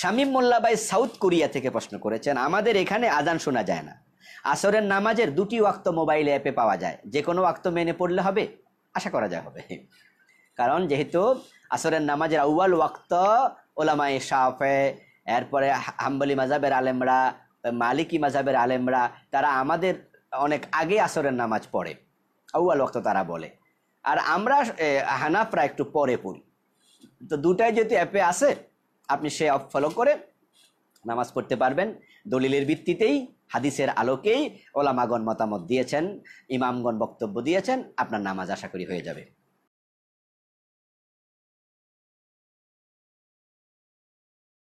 Shamim মোল্লাবাই south Korea থেকে প্রশ্ন করেছেন আমাদের এখানে আজান শোনা যায় না আসরের নামাজের দুটি ওয়াক্ত মোবাইল অ্যাপে পাওয়া যায় যে কোনো ওয়াক্ত মেনে পড়লে হবে আশা করা যায় হবে কারণ যেহেতু আসরের নামাজের আউ্বাল ওয়াক্ত ওলামায়ে শাফে এরপরে হাম্বলি মাজাবের আলেমরা মালিকি মাজাবের আলেমরা তারা আমাদের অনেক আগে আসরের নামাজ পড়ে আউ্বাল ওয়াক্ত তারা বলে আর আমরা হানাফরা একটু পরে পড়ি তো দুটাই যেহেতু অ্যাপে আছে আপনি সে ফলো করে নামাজ পড়তে পারবেন দলিলের ভিত্তিতেই হাদিসের আলোকেই ওলামাগণ মতামত দিয়েছেন ইমামগণ বক্তব্য দিয়েছেন আপনার নামাজ আশা করি হয়ে যাবে